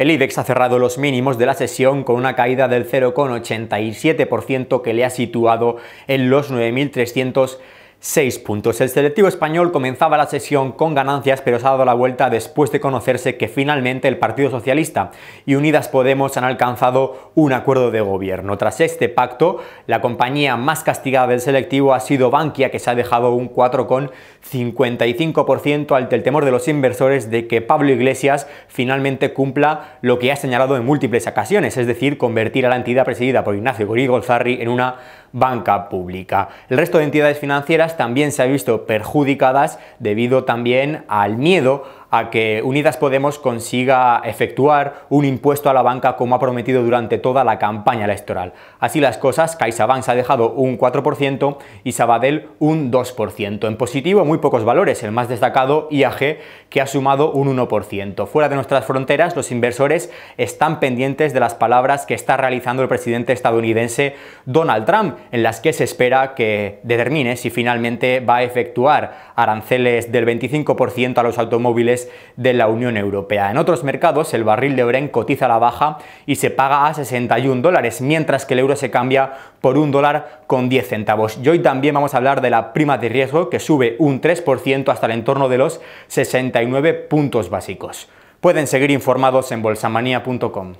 El IBEX ha cerrado los mínimos de la sesión con una caída del 0,87% que le ha situado en los 9.300 6 puntos. El selectivo español comenzaba la sesión con ganancias, pero se ha dado la vuelta después de conocerse que finalmente el Partido Socialista y Unidas Podemos han alcanzado un acuerdo de gobierno. Tras este pacto, la compañía más castigada del selectivo ha sido Bankia, que se ha dejado un 4,55% ante el temor de los inversores de que Pablo Iglesias finalmente cumpla lo que ha señalado en múltiples ocasiones, es decir, convertir a la entidad presidida por Ignacio Gorí Golzarri en una banca pública. El resto de entidades financieras también se ha visto perjudicadas debido también al miedo a que Unidas Podemos consiga efectuar un impuesto a la banca como ha prometido durante toda la campaña electoral. Así las cosas, CaixaBank se ha dejado un 4% y Sabadell un 2%. En positivo, muy pocos valores, el más destacado IAG, que ha sumado un 1%. Fuera de nuestras fronteras, los inversores están pendientes de las palabras que está realizando el presidente estadounidense Donald Trump, en las que se espera que determine si finalmente va a efectuar aranceles del 25% a los automóviles de la Unión Europea. En otros mercados, el barril de Brent cotiza a la baja y se paga a 61 dólares, mientras que el euro se cambia por un dólar con 10 centavos. Y hoy también vamos a hablar de la prima de riesgo, que sube un 3% hasta el entorno de los 69 puntos básicos. Pueden seguir informados en bolsamanía.com.